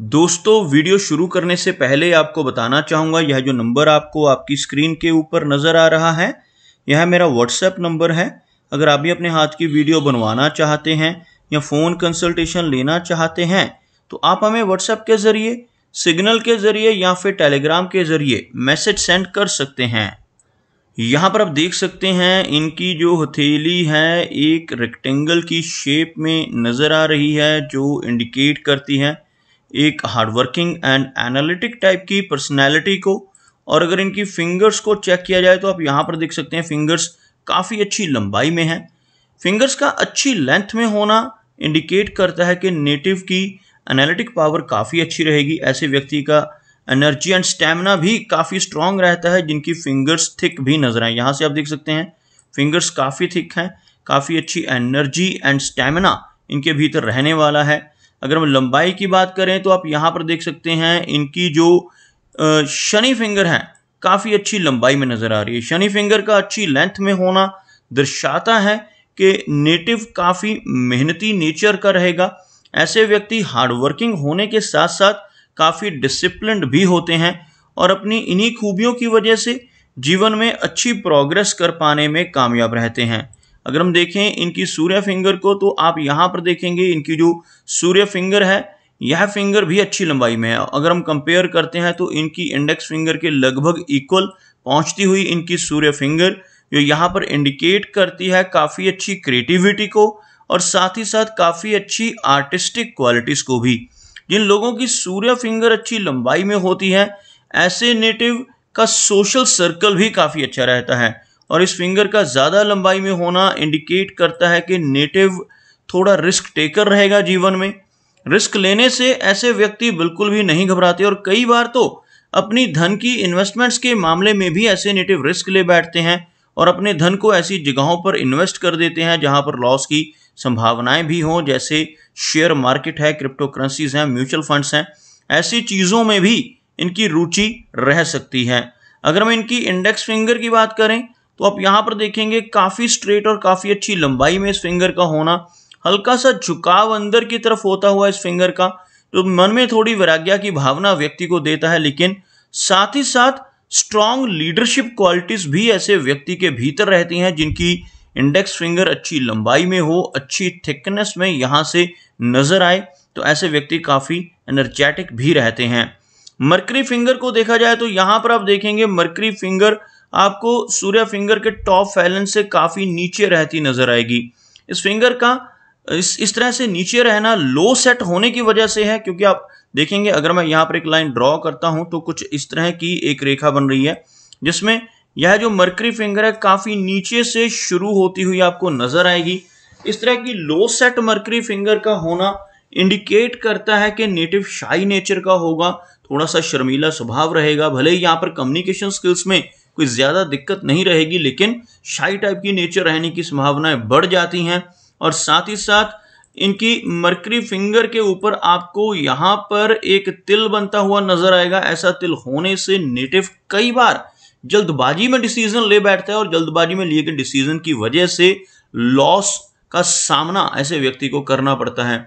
दोस्तों वीडियो शुरू करने से पहले आपको बताना चाहूँगा यह जो नंबर आपको आपकी स्क्रीन के ऊपर नज़र आ रहा है यह मेरा व्हाट्सएप नंबर है अगर आप भी अपने हाथ की वीडियो बनवाना चाहते हैं या फ़ोन कंसल्टेशन लेना चाहते हैं तो आप हमें व्हाट्सएप के ज़रिए सिग्नल के ज़रिए या फिर टेलीग्राम के ज़रिए मैसेज सेंड कर सकते हैं यहाँ पर आप देख सकते हैं इनकी जो हथेली है एक रेक्टेंगल की शेप में नज़र आ रही है जो इंडिकेट करती है एक हार्डवर्किंग एंड एनालिटिक टाइप की पर्सनैलिटी को और अगर इनकी फिंगर्स को चेक किया जाए तो आप यहाँ पर देख सकते हैं फिंगर्स काफ़ी अच्छी लंबाई में हैं फिंगर्स का अच्छी लेंथ में होना इंडिकेट करता है कि नेटिव की एनालिटिक पावर काफ़ी अच्छी रहेगी ऐसे व्यक्ति का एनर्जी एंड स्टेमिना भी काफ़ी स्ट्रांग रहता है जिनकी फिंगर्स थिक भी नजर आए यहाँ से आप देख सकते हैं फिंगर्स काफ़ी थिक हैं काफ़ी अच्छी एनर्जी एंड स्टेमिना इनके भीतर रहने वाला है अगर हम लंबाई की बात करें तो आप यहाँ पर देख सकते हैं इनकी जो शनि फिंगर है काफ़ी अच्छी लंबाई में नज़र आ रही है शनि फिंगर का अच्छी लेंथ में होना दर्शाता है कि नेटिव काफ़ी मेहनती नेचर का रहेगा ऐसे व्यक्ति हार्डवर्किंग होने के साथ साथ काफ़ी डिसिप्लिन भी होते हैं और अपनी इन्हीं खूबियों की वजह से जीवन में अच्छी प्रोग्रेस कर पाने में कामयाब रहते हैं अगर हम देखें इनकी सूर्य फिंगर को तो आप यहाँ पर देखेंगे इनकी जो सूर्य फिंगर है यह फिंगर भी अच्छी लंबाई में है अगर हम कंपेयर करते हैं तो इनकी इंडेक्स फिंगर के लगभग इक्वल पहुंचती हुई इनकी सूर्य फिंगर जो यहाँ पर इंडिकेट करती है काफ़ी अच्छी क्रिएटिविटी को और साथ ही साथ काफ़ी अच्छी आर्टिस्टिक क्वालिटीज़ को भी जिन लोगों की सूर्य फिंगर अच्छी लंबाई में होती है ऐसे नेटिव का सोशल सर्कल भी काफ़ी अच्छा रहता है और इस फिंगर का ज़्यादा लंबाई में होना इंडिकेट करता है कि नेटिव थोड़ा रिस्क टेकर रहेगा जीवन में रिस्क लेने से ऐसे व्यक्ति बिल्कुल भी नहीं घबराते और कई बार तो अपनी धन की इन्वेस्टमेंट्स के मामले में भी ऐसे नेटिव रिस्क ले बैठते हैं और अपने धन को ऐसी जगहों पर इन्वेस्ट कर देते हैं जहाँ पर लॉस की संभावनाएँ भी हों जैसे शेयर मार्केट है क्रिप्टो करेंसीज हैं म्यूचुअल फंड्स हैं ऐसी चीज़ों में भी इनकी रुचि रह सकती है अगर हम इनकी इंडेक्स फिंगर की बात करें तो आप यहाँ पर देखेंगे काफ़ी स्ट्रेट और काफ़ी अच्छी लंबाई में इस फिंगर का होना हल्का सा झुकाव अंदर की तरफ होता हुआ इस फिंगर का जो तो मन में थोड़ी वैराग्या की भावना व्यक्ति को देता है लेकिन साथ ही साथ स्ट्रांग लीडरशिप क्वालिटीज भी ऐसे व्यक्ति के भीतर रहती हैं जिनकी इंडेक्स फिंगर अच्छी लंबाई में हो अच्छी थिकनेस में यहाँ से नजर आए तो ऐसे व्यक्ति काफ़ी एनर्जेटिक भी रहते हैं मर्करी फिंगर को देखा जाए तो यहाँ पर आप देखेंगे मर्करी फिंगर आपको सूर्य फिंगर के टॉप फैलन से काफ़ी नीचे रहती नज़र आएगी इस फिंगर का इस इस तरह से नीचे रहना लो सेट होने की वजह से है क्योंकि आप देखेंगे अगर मैं यहाँ पर एक लाइन ड्रॉ करता हूँ तो कुछ इस तरह की एक रेखा बन रही है जिसमें यह जो मर्करी फिंगर है काफ़ी नीचे से शुरू होती हुई आपको नज़र आएगी इस तरह की लो सेट मर्करी फिंगर का होना इंडिकेट करता है कि नेटिव शाई नेचर का होगा थोड़ा सा शर्मीला स्वभाव रहेगा भले ही यहाँ पर कम्युनिकेशन स्किल्स में कोई ज़्यादा दिक्कत नहीं रहेगी लेकिन शाही टाइप की नेचर रहने की संभावनाएं बढ़ जाती हैं और साथ ही साथ इनकी मरकरी फिंगर के ऊपर आपको यहाँ पर एक तिल बनता हुआ नजर आएगा ऐसा तिल होने से नेटिव कई बार जल्दबाजी में डिसीजन ले बैठता है और जल्दबाजी में लिए गए डिसीजन की वजह से लॉस का सामना ऐसे व्यक्ति को करना पड़ता है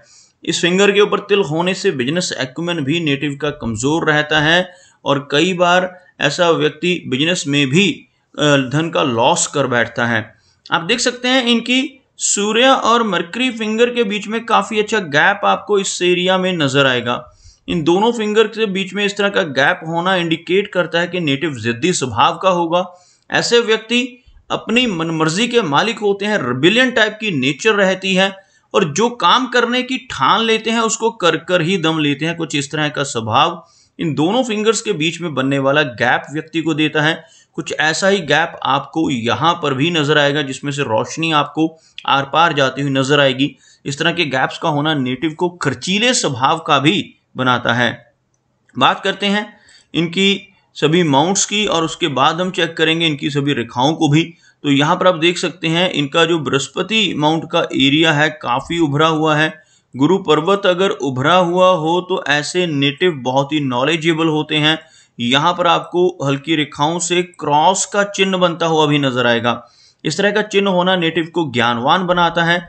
इस फिंगर के ऊपर तिल होने से बिजनेस एक्यूमेन भी नेटिव का कमज़ोर रहता है और कई बार ऐसा व्यक्ति बिजनेस में भी धन का लॉस कर बैठता है आप देख सकते हैं इनकी सूर्य और मरकरी फिंगर के बीच में काफ़ी अच्छा गैप आपको इस एरिया में नज़र आएगा इन दोनों फिंगर के बीच में इस तरह का गैप होना इंडिकेट करता है कि नेटिव जिद्दी स्वभाव का होगा ऐसे व्यक्ति अपनी मनमर्जी के मालिक होते हैं रिबिलियन टाइप की नेचर रहती है और जो काम करने की ठान लेते हैं उसको कर कर ही दम लेते हैं कुछ इस तरह का स्वभाव इन दोनों फिंगर्स के बीच में बनने वाला गैप व्यक्ति को देता है कुछ ऐसा ही गैप आपको यहाँ पर भी नज़र आएगा जिसमें से रोशनी आपको आर पार जाती हुई नज़र आएगी इस तरह के गैप्स का होना नेटिव को खर्चीले स्वभाव का भी बनाता है बात करते हैं इनकी सभी माउंट्स की और उसके बाद हम चेक करेंगे इनकी सभी रेखाओं को भी तो यहाँ पर आप देख सकते हैं इनका जो बृहस्पति माउंट का एरिया है काफ़ी उभरा हुआ है गुरु पर्वत अगर उभरा हुआ हो तो ऐसे नेटिव बहुत ही नॉलेजेबल होते हैं यहाँ पर आपको हल्की रेखाओं से क्रॉस का चिन्ह बनता हुआ भी नजर आएगा इस तरह का चिन्ह होना नेटिव को ज्ञानवान बनाता है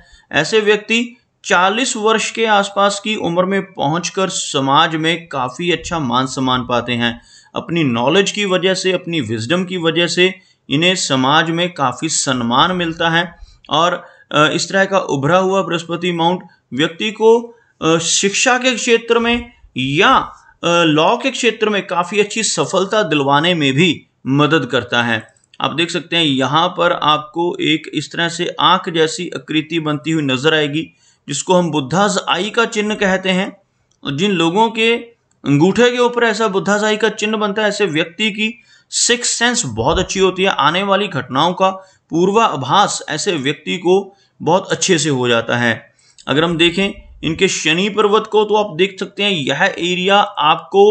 ऐसे व्यक्ति 40 वर्ष के आसपास की उम्र में पहुंचकर समाज में काफ़ी अच्छा मान सम्मान पाते हैं अपनी नॉलेज की वजह से अपनी विजडम की वजह से इन्हें समाज में काफ़ी सम्मान मिलता है और इस तरह का उभरा हुआ बृहस्पति माउंट व्यक्ति को शिक्षा के क्षेत्र में या लॉ के क्षेत्र में काफ़ी अच्छी सफलता दिलवाने में भी मदद करता है आप देख सकते हैं यहाँ पर आपको एक इस तरह से आंख जैसी आकृति बनती हुई नजर आएगी जिसको हम बुद्धाज आई का चिन्ह कहते हैं जिन लोगों के अंगूठे के ऊपर ऐसा बुद्धाज आई का चिन्ह बनता है ऐसे व्यक्ति की सिक्स सेंस बहुत अच्छी होती है आने वाली घटनाओं का पूर्वाभास ऐसे व्यक्ति को बहुत अच्छे से हो जाता है अगर हम देखें इनके शनि पर्वत को तो आप देख सकते हैं यह एरिया आपको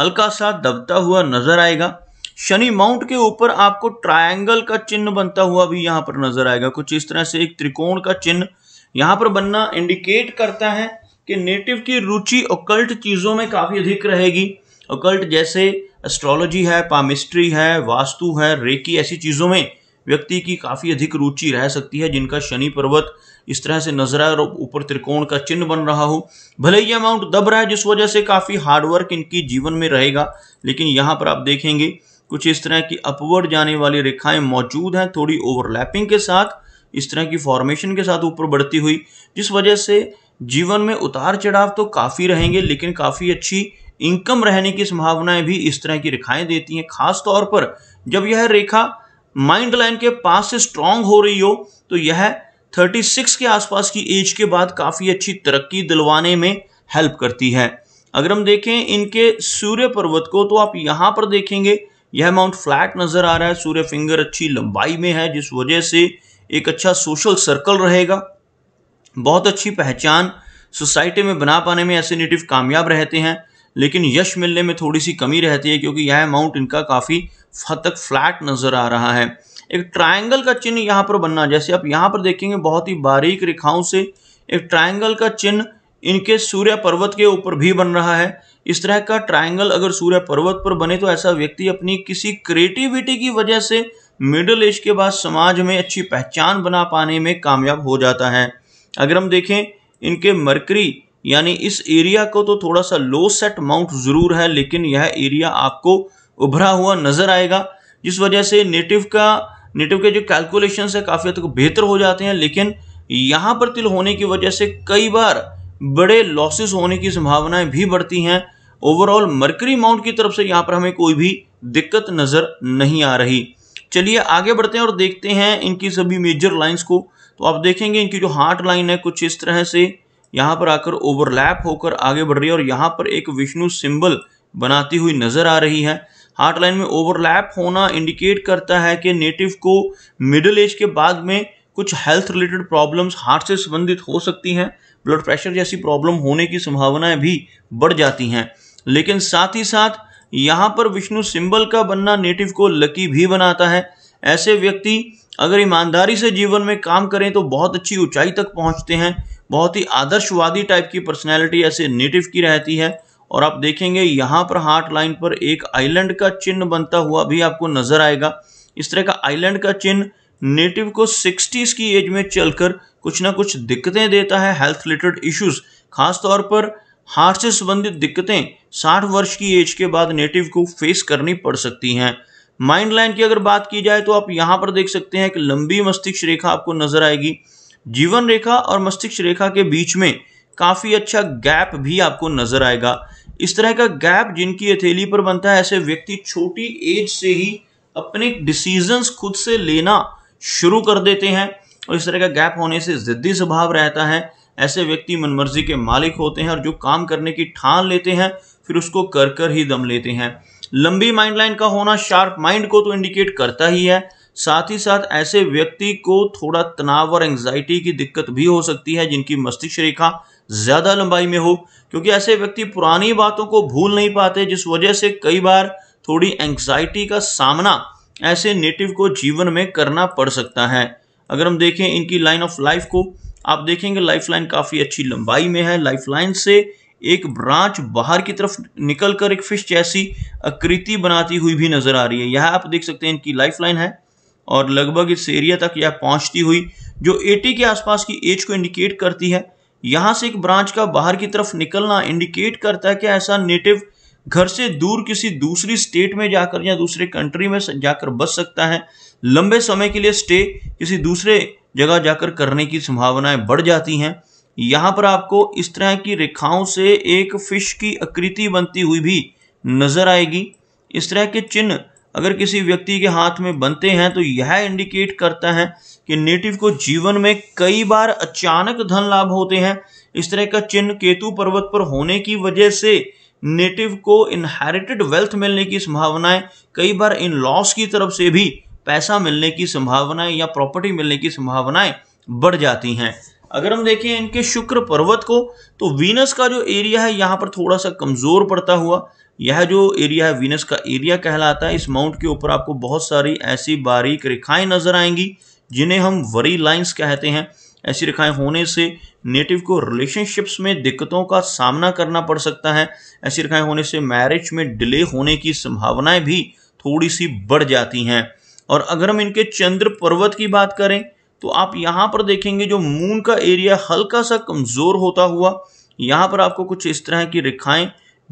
हल्का सा दबता हुआ नजर आएगा शनि माउंट के ऊपर आपको ट्रायंगल का चिन्ह बनता हुआ भी यहां पर नजर आएगा कुछ इस तरह से एक त्रिकोण का चिन्ह यहां पर बनना इंडिकेट करता है कि नेटिव की रुचि ओकल्ट चीज़ों में काफ़ी अधिक रहेगी ओकल्ट जैसे एस्ट्रोलॉजी है पामिस्ट्री है वास्तु है रेकी ऐसी चीज़ों में व्यक्ति की काफ़ी अधिक रुचि रह सकती है जिनका शनि पर्वत इस तरह से नजरा और ऊपर त्रिकोण का चिन्ह बन रहा हो भले ही अमाउंट दब रहा है जिस वजह से काफ़ी हार्डवर्क इनकी जीवन में रहेगा लेकिन यहाँ पर आप देखेंगे कुछ इस तरह की अपवर्ड जाने वाली रेखाएं मौजूद हैं थोड़ी ओवरलैपिंग के साथ इस तरह की फॉर्मेशन के साथ ऊपर बढ़ती हुई जिस वजह से जीवन में उतार चढ़ाव तो काफ़ी रहेंगे लेकिन काफ़ी अच्छी इनकम रहने की संभावनाएं भी इस तरह की रेखाएं देती हैं खास तौर पर जब यह रेखा माइंड लाइन के पास से स्ट्रांग हो रही हो तो यह 36 के आसपास की एज के बाद काफ़ी अच्छी तरक्की दिलवाने में हेल्प करती है अगर हम देखें इनके सूर्य पर्वत को तो आप यहाँ पर देखेंगे यह माउंट फ्लैट नज़र आ रहा है सूर्य फिंगर अच्छी लंबाई में है जिस वजह से एक अच्छा सोशल सर्कल रहेगा बहुत अच्छी पहचान सोसाइटी में बना पाने में ऐसे नेटिव कामयाब रहते हैं लेकिन यश मिलने में थोड़ी सी कमी रहती है क्योंकि यह अमाउंट इनका काफ़ी हद तक फ्लैट नज़र आ रहा है एक ट्रायंगल का चिन्ह यहाँ पर बनना जैसे आप यहाँ पर देखेंगे बहुत ही बारीक रेखाओं से एक ट्रायंगल का चिन्ह इनके सूर्य पर्वत के ऊपर भी बन रहा है इस तरह का ट्रायंगल अगर सूर्य पर्वत पर बने तो ऐसा व्यक्ति अपनी किसी क्रिएटिविटी की वजह से मिडिल एज के बाद समाज में अच्छी पहचान बना पाने में कामयाब हो जाता है अगर हम देखें इनके मरकरी यानी इस एरिया को तो थोड़ा सा लो सेट माउंट ज़रूर है लेकिन यह एरिया आपको उभरा हुआ नज़र आएगा जिस वजह से नेटिव का नेटिव के जो कैलकुलेशन है काफ़ी हद तक बेहतर हो जाते हैं लेकिन यहाँ पर तिल होने की वजह से कई बार बड़े लॉसेस होने की संभावनाएं भी बढ़ती हैं ओवरऑल मर्करी माउंट की तरफ से यहाँ पर हमें कोई भी दिक्कत नज़र नहीं आ रही चलिए आगे बढ़ते हैं और देखते हैं इनकी सभी मेजर लाइंस को तो आप देखेंगे इनकी जो हार्ट लाइन है कुछ इस तरह से यहाँ पर आकर ओवरलैप होकर आगे बढ़ रही है और यहाँ पर एक विष्णु सिंबल बनाती हुई नज़र आ रही है हार्ट लाइन में ओवरलैप होना इंडिकेट करता है कि नेटिव को मिडिल एज के बाद में कुछ हेल्थ रिलेटेड प्रॉब्लम्स हार्ट से संबंधित हो सकती हैं ब्लड प्रेशर जैसी प्रॉब्लम होने की संभावनाएं भी बढ़ जाती हैं लेकिन साथ ही साथ यहाँ पर विष्णु सिंबल का बनना नेटिव को लकी भी बनाता है ऐसे व्यक्ति अगर ईमानदारी से जीवन में काम करें तो बहुत अच्छी ऊंचाई तक पहुँचते हैं बहुत ही आदर्शवादी टाइप की पर्सनैलिटी ऐसे नेटिव की रहती है और आप देखेंगे यहाँ पर हार्ट लाइन पर एक आइलैंड का चिन्ह बनता हुआ भी आपको नजर आएगा इस तरह का आइलैंड का चिन्ह नेटिव को सिक्सटीज़ की एज में चलकर कुछ ना कुछ दिक्कतें देता है हेल्थ रिलेटेड इश्यूज खासतौर पर हार्ट से संबंधित दिक्कतें 60 वर्ष की एज के बाद नेटिव को फेस करनी पड़ सकती हैं माइंड लाइन की अगर बात की जाए तो आप यहाँ पर देख सकते हैं कि लंबी मस्तिष्क रेखा आपको नजर आएगी जीवन रेखा और मस्तिष्क रेखा के बीच में काफ़ी अच्छा गैप भी आपको नजर आएगा इस तरह का गैप जिनकी हथेली पर बनता है ऐसे व्यक्ति छोटी एज से ही अपने डिसीजंस खुद से लेना शुरू कर देते हैं और इस तरह का गैप होने से ज़िद्दी स्वभाव रहता है ऐसे व्यक्ति मनमर्जी के मालिक होते हैं और जो काम करने की ठान लेते हैं फिर उसको कर कर ही दम लेते हैं लंबी माइंड लाइन का होना शार्प माइंड को तो इंडिकेट करता ही है साथ ही साथ ऐसे व्यक्ति को थोड़ा तनाव और एंग्जाइटी की दिक्कत भी हो सकती है जिनकी मस्तिष्क रेखा ज़्यादा लंबाई में हो क्योंकि ऐसे व्यक्ति पुरानी बातों को भूल नहीं पाते जिस वजह से कई बार थोड़ी एंग्जाइटी का सामना ऐसे नेटिव को जीवन में करना पड़ सकता है अगर हम देखें इनकी लाइन ऑफ लाइफ को आप देखेंगे लाइफ लाइन काफ़ी अच्छी लंबाई में है लाइफ लाइन से एक ब्रांच बाहर की तरफ निकल कर एक फिश जैसी आकृति बनाती हुई भी नजर आ रही है यह आप देख सकते हैं इनकी लाइफ लाइन है और लगभग इस एरिया तक यह पहुंचती हुई जो 80 के आसपास की एज को इंडिकेट करती है यहां से एक ब्रांच का बाहर की तरफ निकलना इंडिकेट करता है कि ऐसा नेटिव घर से दूर किसी दूसरी स्टेट में जाकर या दूसरे कंट्री में जाकर बस सकता है लंबे समय के लिए स्टे किसी दूसरे जगह जाकर करने की संभावनाएं बढ़ जाती हैं यहाँ पर आपको इस तरह की रेखाओं से एक फिश की आकृति बनती हुई भी नजर आएगी इस तरह के चिन्ह अगर किसी व्यक्ति के हाथ में बनते हैं तो यह इंडिकेट करता है कि नेटिव को जीवन में कई बार अचानक धन लाभ होते हैं इस तरह का चिन्ह केतु पर्वत पर होने की वजह से नेटिव को इनहेरिटेड वेल्थ मिलने की संभावनाएं कई बार इन लॉस की तरफ से भी पैसा मिलने की संभावनाएं या प्रॉपर्टी मिलने की संभावनाएं बढ़ जाती हैं अगर हम देखें इनके शुक्र पर्वत को तो वीनस का जो एरिया है यहाँ पर थोड़ा सा कमज़ोर पड़ता हुआ यह जो एरिया है वीनस का एरिया कहलाता है इस माउंट के ऊपर आपको बहुत सारी ऐसी बारीक रेखाएं नजर आएंगी जिन्हें हम वरी लाइन्स कहते हैं ऐसी रेखाएं होने से नेटिव को रिलेशनशिप्स में दिक्कतों का सामना करना पड़ सकता है ऐसी रेखाएं होने से मैरिज में डिले होने की संभावनाएं भी थोड़ी सी बढ़ जाती हैं और अगर हम इनके चंद्र पर्वत की बात करें तो आप यहाँ पर देखेंगे जो मून का एरिया हल्का सा कमज़ोर होता हुआ यहाँ पर आपको कुछ इस तरह की रेखाएँ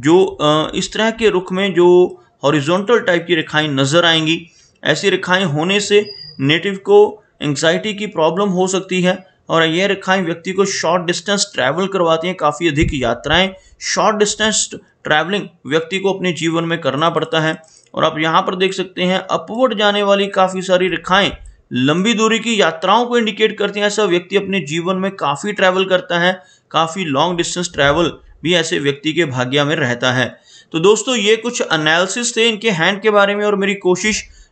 जो इस तरह के रुख में जो हॉरिजोंटल टाइप की रेखाएँ नज़र आएंगी ऐसी रेखाएँ होने से नेटिव को एंग्जाइटी की प्रॉब्लम हो सकती है और ये रेखाएं व्यक्ति को शॉर्ट डिस्टेंस ट्रैवल करवाती हैं काफ़ी अधिक यात्राएं शॉर्ट डिस्टेंस ट्रैवलिंग व्यक्ति को अपने जीवन में करना पड़ता है और आप यहाँ पर देख सकते हैं अपवर्ड जाने वाली काफ़ी सारी रेखाएं लंबी दूरी की यात्राओं को इंडिकेट करती हैं ऐसा व्यक्ति अपने जीवन में काफ़ी ट्रैवल करता है काफ़ी लॉन्ग डिस्टेंस ट्रैवल भी ऐसे व्यक्ति के भाग्य में रहता है तो दोस्तों ये कुछ अनालिसिस थे इनके हैंड के बारे में और मेरी कोशिश